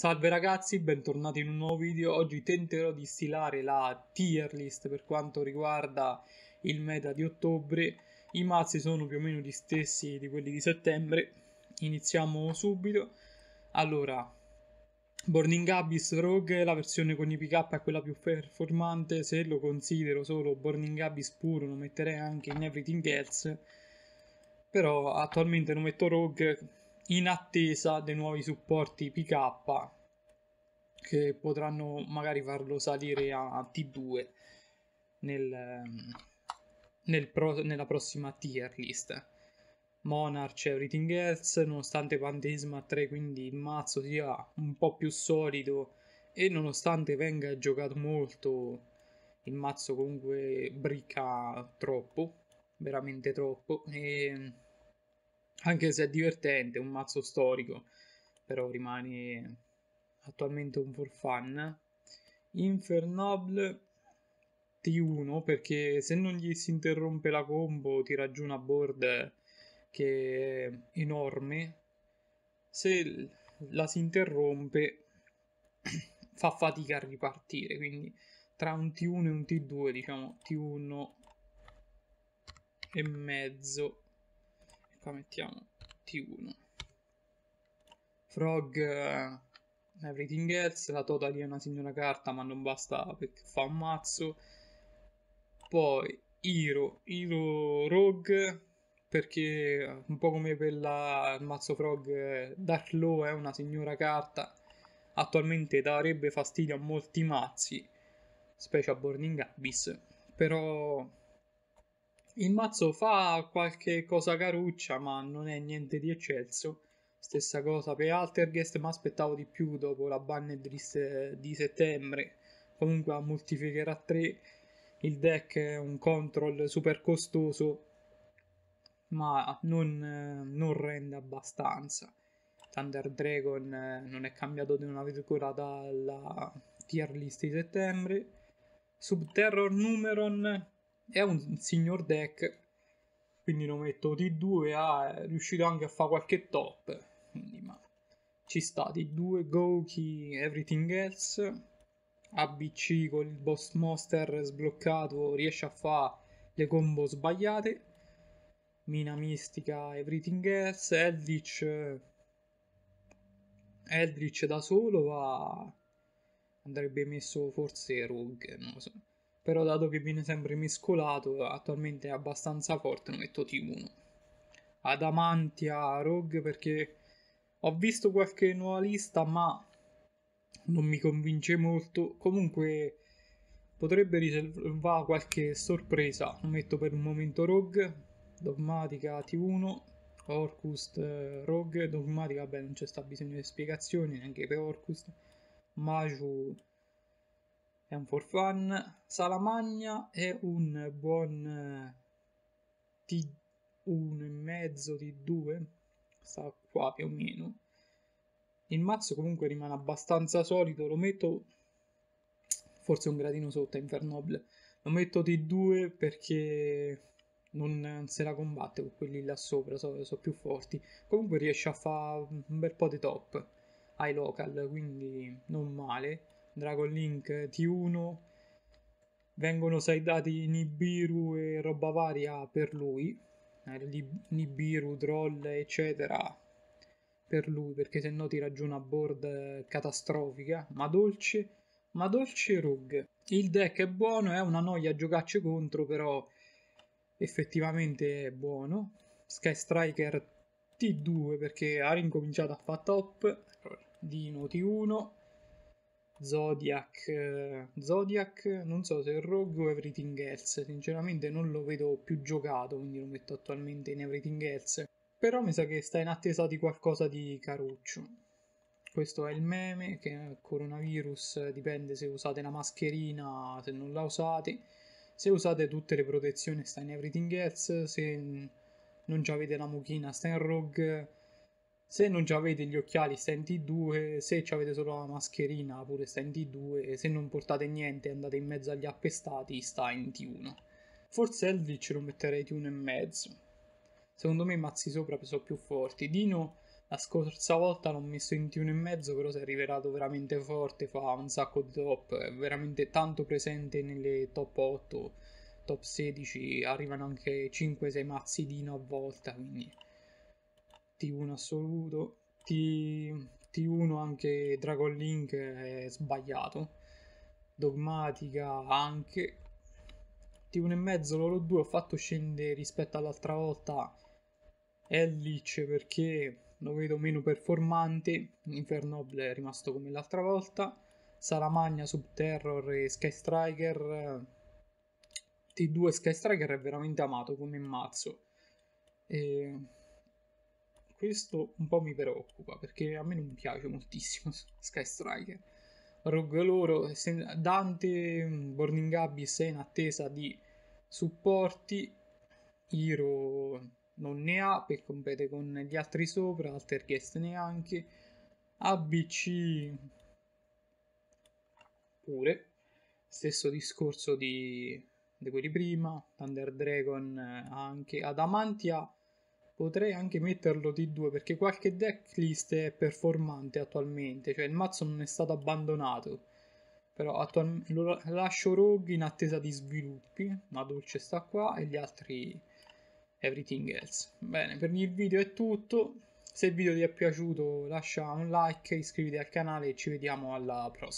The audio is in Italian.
Salve ragazzi, bentornati in un nuovo video. Oggi tenterò di stilare la tier list per quanto riguarda il meta di ottobre. I mazzi sono più o meno gli stessi di quelli di settembre. Iniziamo subito. Allora, Burning Abyss Rogue, la versione con i pick up è quella più performante. Se lo considero solo Burning Abyss puro, lo metterei anche in Everything Else. Però attualmente lo metto Rogue in attesa dei nuovi supporti PK che potranno magari farlo salire a T2 nel, nel pro, nella prossima tier list. Monarch Everything Else, nonostante Pandesma 3, quindi il mazzo sia un po' più solido e nonostante venga giocato molto, il mazzo comunque bricca troppo, veramente troppo. E anche se è divertente, un mazzo storico, però rimane attualmente un for fun. Infernoble T1 perché se non gli si interrompe la combo tira giù una board che è enorme. Se la si interrompe fa fatica a ripartire, quindi tra un T1 e un T2, diciamo T1 e mezzo qua mettiamo T1 Frog uh, Everything Else la Totally è una signora carta ma non basta perché fa un mazzo poi Iro Iro Rogue perché un po' come per la mazzo Frog eh, Dark Law è eh, una signora carta attualmente darebbe fastidio a molti mazzi specie a Burning Abyss però il mazzo fa qualche cosa caruccia, ma non è niente di eccelso. Stessa cosa per Altergest, ma aspettavo di più dopo la banned list di settembre. Comunque a Multificherà 3 il deck è un control super costoso, ma non, non rende abbastanza. Thunder Dragon eh, non è cambiato di una virgola dalla tier list di settembre. Subterror Numeron è un signor deck, quindi lo metto T2 ha riuscito anche a fare qualche top, quindi ma ci sta T2, Goki, Everything Else, ABC con il boss monster sbloccato riesce a fare le combo sbagliate, Mina Mistica, Everything Else, Eldritch... Eldritch da solo va andrebbe messo forse Rogue, non lo so però dato che viene sempre mescolato, attualmente è abbastanza forte, ne metto T1. Adamantia, Rogue, perché ho visto qualche nuova lista, ma non mi convince molto. Comunque potrebbe riservare qualche sorpresa. Lo metto per un momento Rogue, Dogmatica T1, Orcust eh, Rogue, Dogmatica, vabbè non c'è sta bisogno di spiegazioni neanche per Orcust, Maju è un for fun. Salamagna è un buon eh, T1 e mezzo, T2, sta qua più o meno. Il mazzo comunque rimane abbastanza solido, lo metto forse un gradino sotto a Infernoble. Lo metto T2 perché non se la combatte con quelli là sopra, sono so più forti. Comunque riesce a fare un bel po' di top ai local, quindi non male. Dragon Link eh, T1 vengono saidati Nibiru e roba varia per lui eh, Nibiru, Troll eccetera per lui perché se no ti giù una board eh, catastrofica ma dolce ma dolce rug il deck è buono è una noia giocarci contro però effettivamente è buono Sky Striker T2 perché ha rincominciato a fare top Dino T1 Zodiac, eh, Zodiac, non so se è Rogue o Everything Else, sinceramente non lo vedo più giocato, quindi lo metto attualmente in Everything Else, però mi sa che sta in attesa di qualcosa di caruccio. Questo è il meme che il coronavirus dipende se usate la mascherina, se non la usate, se usate tutte le protezioni sta in Everything Else, se non avete la mucchina sta in Rogue se non avete gli occhiali sta in T2, se avete solo la mascherina pure sta in T2, se non portate niente e andate in mezzo agli appestati sta in T1. Forse Eldritch lo metterei T1 e mezzo. Secondo me i mazzi sopra sono più forti. Dino la scorsa volta l'ho messo in T1 e mezzo, però si è rivelato veramente forte, fa un sacco di top, è veramente tanto presente nelle top 8, top 16, arrivano anche 5-6 mazzi Dino a volta, quindi T1 assoluto, T, 1 anche Dragon Link è sbagliato, Dogmatica anche, T1 e mezzo loro due ho fatto scendere rispetto all'altra volta Ellich perché lo vedo meno performante, Infernoble è rimasto come l'altra volta, Salamagna, Subterror e Sky Striker. T2 Sky Striker è veramente amato come mazzo. E questo un po' mi preoccupa perché a me non piace moltissimo Sky Striker. Rogue loro, Dante, Burning Abyss è in attesa di supporti, Hiro non ne ha perché compete con gli altri sopra, Alter Guest neanche, ABC pure, stesso discorso di, di quelli prima, Thunder Dragon eh, anche, Adamantia Potrei anche metterlo t 2 perché qualche decklist è performante attualmente, cioè il mazzo non è stato abbandonato. Però attual- lo lascio Rogue in attesa di sviluppi, la dolce sta qua e gli altri everything else. Bene, per il video è tutto. Se il video ti è piaciuto lascia un like, iscriviti al canale e ci vediamo alla prossima.